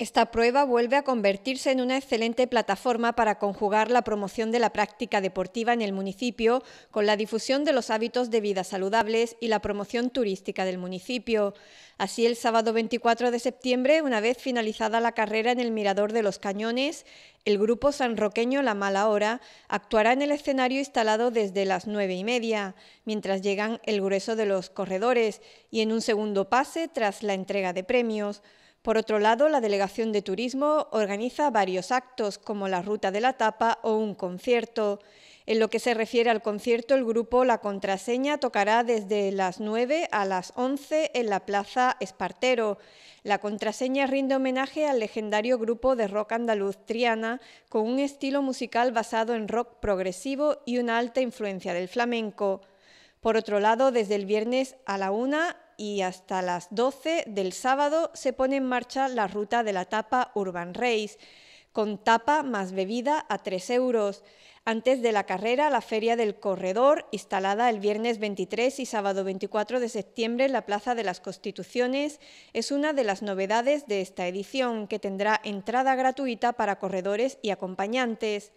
Esta prueba vuelve a convertirse en una excelente plataforma para conjugar la promoción de la práctica deportiva en el municipio con la difusión de los hábitos de vida saludables y la promoción turística del municipio. Así, el sábado 24 de septiembre, una vez finalizada la carrera en el Mirador de los Cañones, el grupo sanroqueño La Mala Hora actuará en el escenario instalado desde las nueve y media, mientras llegan el grueso de los corredores y en un segundo pase tras la entrega de premios. Por otro lado, la Delegación de Turismo organiza varios actos, como la Ruta de la Tapa o un concierto. En lo que se refiere al concierto, el grupo La Contraseña tocará desde las 9 a las 11 en la Plaza Espartero. La Contraseña rinde homenaje al legendario grupo de rock andaluz Triana, con un estilo musical basado en rock progresivo y una alta influencia del flamenco. Por otro lado, desde el viernes a la una y hasta las 12 del sábado se pone en marcha la ruta de la tapa Urban Race, con tapa más bebida a 3 euros. Antes de la carrera, la Feria del Corredor, instalada el viernes 23 y sábado 24 de septiembre en la Plaza de las Constituciones, es una de las novedades de esta edición, que tendrá entrada gratuita para corredores y acompañantes.